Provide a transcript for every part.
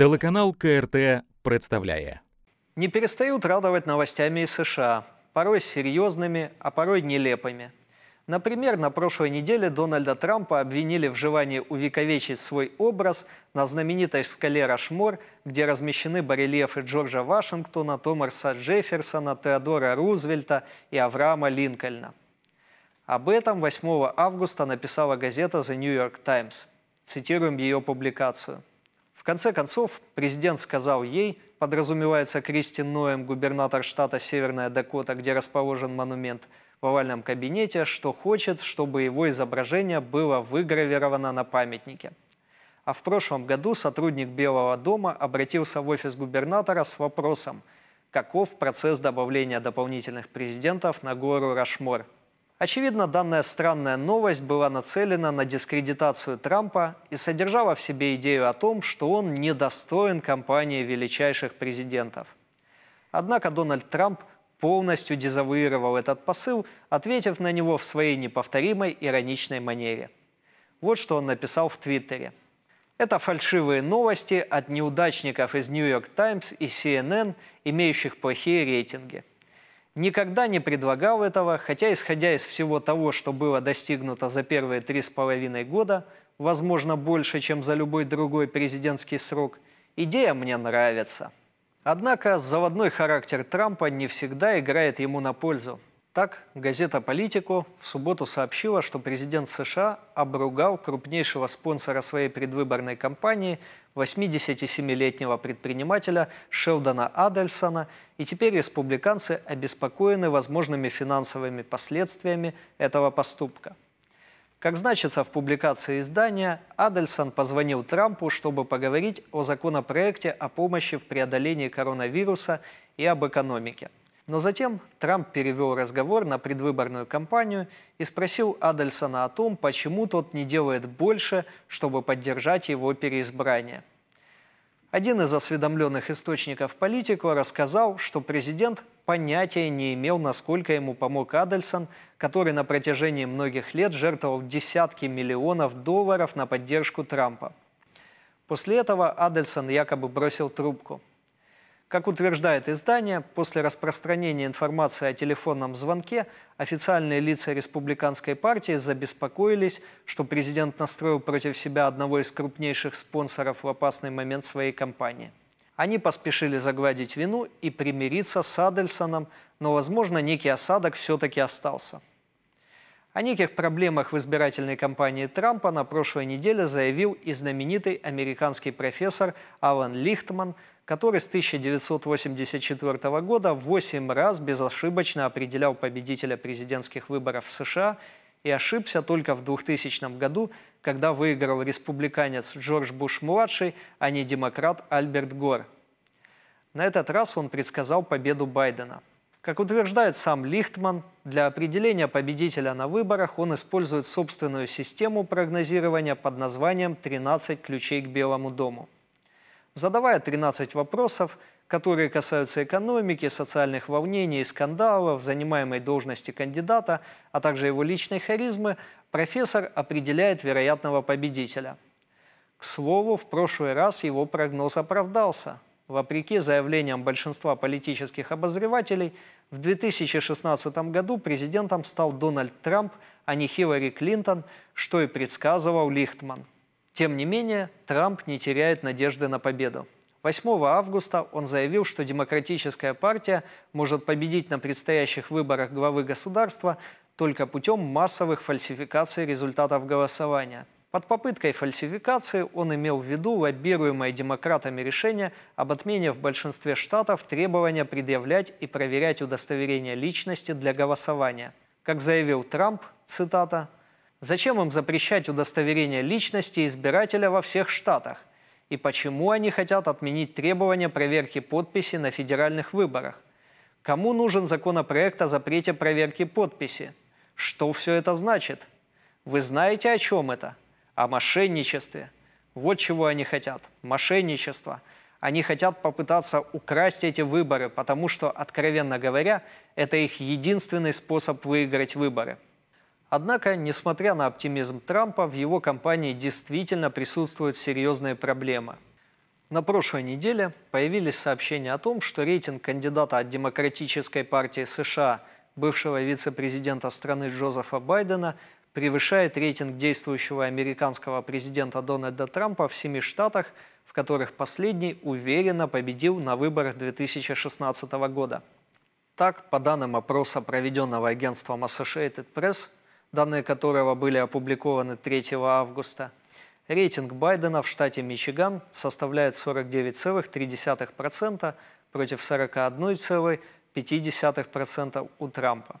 Телеканал КРТ представляет. Не перестают радовать новостями из США. Порой серьезными, а порой нелепыми. Например, на прошлой неделе Дональда Трампа обвинили в желании увековечить свой образ на знаменитой скале Рашмор, где размещены барельефы Джорджа Вашингтона, Томаса Джефферсона, Теодора Рузвельта и Авраама Линкольна. Об этом 8 августа написала газета The New York Times. Цитируем ее публикацию. В конце концов, президент сказал ей, подразумевается Кристи Ноем, губернатор штата Северная Дакота, где расположен монумент, в овальном кабинете, что хочет, чтобы его изображение было выгравировано на памятнике. А в прошлом году сотрудник Белого дома обратился в офис губернатора с вопросом, каков процесс добавления дополнительных президентов на гору Рашмор – Очевидно, данная странная новость была нацелена на дискредитацию Трампа и содержала в себе идею о том, что он недостоин компании величайших президентов. Однако Дональд Трамп полностью дезавуировал этот посыл, ответив на него в своей неповторимой ироничной манере. Вот что он написал в Твиттере. Это фальшивые новости от неудачников из New York Times и CNN, имеющих плохие рейтинги – никогда не предлагал этого, хотя, исходя из всего того, что было достигнуто за первые три с половиной года, возможно, больше, чем за любой другой президентский срок, идея мне нравится. Однако заводной характер Трампа не всегда играет ему на пользу. Так, газета «Политику» в субботу сообщила, что президент США обругал крупнейшего спонсора своей предвыборной кампании, 87-летнего предпринимателя Шелдона Адельсона, и теперь республиканцы обеспокоены возможными финансовыми последствиями этого поступка. Как значится в публикации издания, Адельсон позвонил Трампу, чтобы поговорить о законопроекте о помощи в преодолении коронавируса и об экономике – но затем Трамп перевел разговор на предвыборную кампанию и спросил Адельсона о том, почему тот не делает больше, чтобы поддержать его переизбрание. Один из осведомленных источников политику рассказал, что президент понятия не имел, насколько ему помог Адельсон, который на протяжении многих лет жертвовал десятки миллионов долларов на поддержку Трампа. После этого Адельсон якобы бросил трубку – как утверждает издание, после распространения информации о телефонном звонке официальные лица республиканской партии забеспокоились, что президент настроил против себя одного из крупнейших спонсоров в опасный момент своей кампании. Они поспешили загладить вину и примириться с Адельсоном, но, возможно, некий осадок все-таки остался – о неких проблемах в избирательной кампании Трампа на прошлой неделе заявил и знаменитый американский профессор Алан Лихтман, который с 1984 года 8 раз безошибочно определял победителя президентских выборов в США и ошибся только в 2000 году, когда выиграл республиканец Джордж Буш-младший, а не демократ Альберт Гор. На этот раз он предсказал победу Байдена – как утверждает сам Лихтман, для определения победителя на выборах он использует собственную систему прогнозирования под названием «13 ключей к Белому дому». Задавая 13 вопросов, которые касаются экономики, социальных волнений и скандалов, занимаемой должности кандидата, а также его личной харизмы, профессор определяет вероятного победителя. К слову, в прошлый раз его прогноз оправдался – Вопреки заявлениям большинства политических обозревателей, в 2016 году президентом стал Дональд Трамп, а не Хиллари Клинтон, что и предсказывал Лихтман. Тем не менее, Трамп не теряет надежды на победу. 8 августа он заявил, что Демократическая партия может победить на предстоящих выборах главы государства только путем массовых фальсификаций результатов голосования – под попыткой фальсификации он имел в виду лоббируемое демократами решение об отмене в большинстве штатов требования предъявлять и проверять удостоверение личности для голосования. Как заявил Трамп, цитата, «Зачем им запрещать удостоверение личности избирателя во всех штатах? И почему они хотят отменить требования проверки подписи на федеральных выборах? Кому нужен законопроект о запрете проверки подписи? Что все это значит? Вы знаете, о чем это?» о а мошенничестве. Вот чего они хотят – мошенничество. Они хотят попытаться украсть эти выборы, потому что, откровенно говоря, это их единственный способ выиграть выборы. Однако, несмотря на оптимизм Трампа, в его компании действительно присутствуют серьезные проблемы. На прошлой неделе появились сообщения о том, что рейтинг кандидата от Демократической партии США, бывшего вице-президента страны Джозефа Байдена, превышает рейтинг действующего американского президента Дональда Трампа в семи штатах, в которых последний уверенно победил на выборах 2016 года. Так, по данным опроса, проведенного агентством Associated Press, данные которого были опубликованы 3 августа, рейтинг Байдена в штате Мичиган составляет 49,3% против 41,5% у Трампа.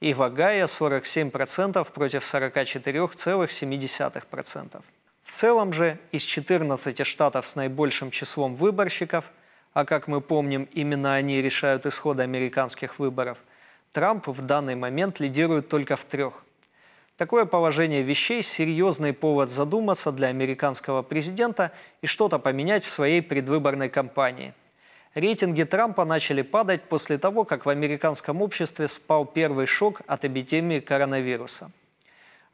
и в Огайо 47% против 44,7%. В целом же из 14 штатов с наибольшим числом выборщиков, а как мы помним, именно они решают исходы американских выборов, Трамп в данный момент лидирует только в трех. Такое положение вещей – серьезный повод задуматься для американского президента и что-то поменять в своей предвыборной кампании – Рейтинги Трампа начали падать после того, как в американском обществе спал первый шок от эпидемии коронавируса.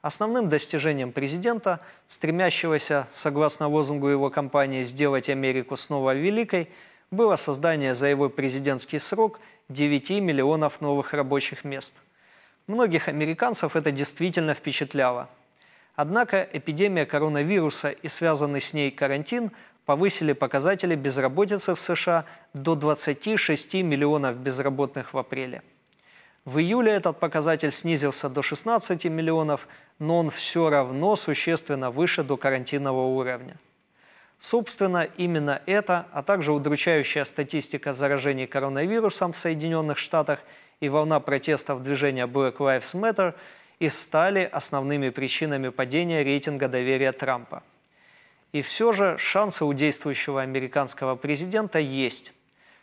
Основным достижением президента, стремящегося, согласно лозунгу его кампании, сделать Америку снова великой, было создание за его президентский срок 9 миллионов новых рабочих мест. Многих американцев это действительно впечатляло. Однако эпидемия коронавируса и связанный с ней карантин – повысили показатели безработицы в США до 26 миллионов безработных в апреле. В июле этот показатель снизился до 16 миллионов, но он все равно существенно выше до карантинного уровня. Собственно, именно это, а также удручающая статистика заражений коронавирусом в Соединенных Штатах и волна протестов движения Black Lives Matter и стали основными причинами падения рейтинга доверия Трампа – и все же шансы у действующего американского президента есть.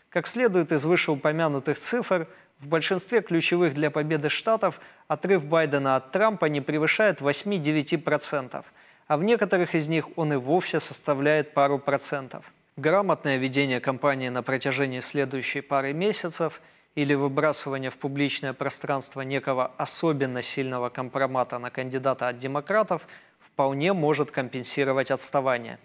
Как следует из вышеупомянутых цифр, в большинстве ключевых для победы штатов отрыв Байдена от Трампа не превышает 8-9%, а в некоторых из них он и вовсе составляет пару процентов. Грамотное ведение кампании на протяжении следующей пары месяцев или выбрасывание в публичное пространство некого особенно сильного компромата на кандидата от демократов – вполне может компенсировать отставание.